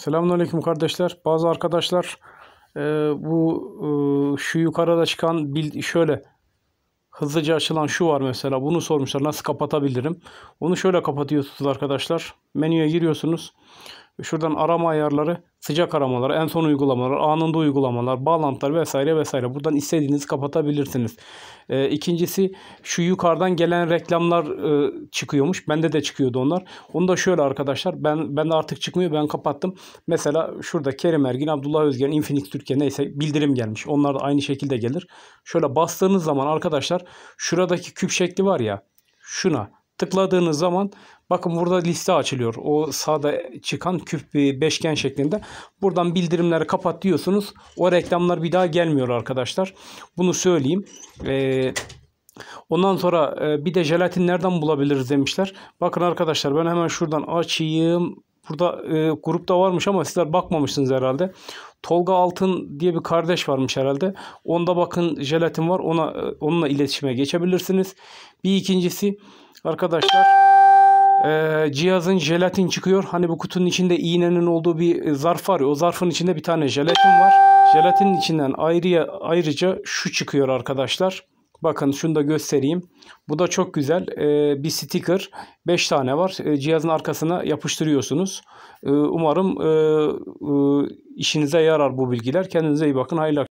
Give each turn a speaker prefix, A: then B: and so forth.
A: Selamünaleyküm kardeşler. Bazı arkadaşlar e, bu e, şu yukarıda çıkan bil, şöyle hızlıca açılan şu var mesela. Bunu sormuşlar nasıl kapatabilirim? Onu şöyle kapatıyorsunuz arkadaşlar. Menüye giriyorsunuz. Şuradan arama ayarları sıcak aramalar, en son uygulamalar, anında uygulamalar, bağlantılar vesaire vesaire. Buradan istediğiniz kapatabilirsiniz. E, ikincisi şu yukarıdan gelen reklamlar e, çıkıyormuş. Bende de çıkıyordu onlar. Onu da şöyle arkadaşlar. Ben ben de artık çıkmıyor. Ben kapattım. Mesela şurada Kerem Ergin, Abdullah Özgen, Infinix Türkiye neyse bildirim gelmiş. Onlar da aynı şekilde gelir. Şöyle bastığınız zaman arkadaşlar şuradaki küp şekli var ya şuna Tıkladığınız zaman bakın burada liste açılıyor. O sağda çıkan küp bir e, beşgen şeklinde. Buradan bildirimleri kapat diyorsunuz. O reklamlar bir daha gelmiyor arkadaşlar. Bunu söyleyeyim. Eee Ondan sonra e, bir de jelatin nereden bulabiliriz demişler. Bakın arkadaşlar ben hemen şuradan açayım. Burada e, grupta varmış ama sizler bakmamışsınız herhalde. Tolga Altın diye bir kardeş varmış herhalde. Onda bakın jelatin var. Ona e, onunla iletişime geçebilirsiniz. Bir ikincisi arkadaşlar e, cihazın jelatin çıkıyor. Hani bu kutunun içinde iğnenin olduğu bir e, zarf var O zarfın içinde bir tane jelatin var. Jelatinin içinden ayrıya ayrıca şu çıkıyor arkadaşlar. Bakın şunu da göstereyim. Bu da çok güzel ee, bir sticker. 5 tane var. Ee, cihazın arkasına yapıştırıyorsunuz. Ee, umarım e, e, işinize yarar bu bilgiler. Kendinize iyi bakın. Hayırlı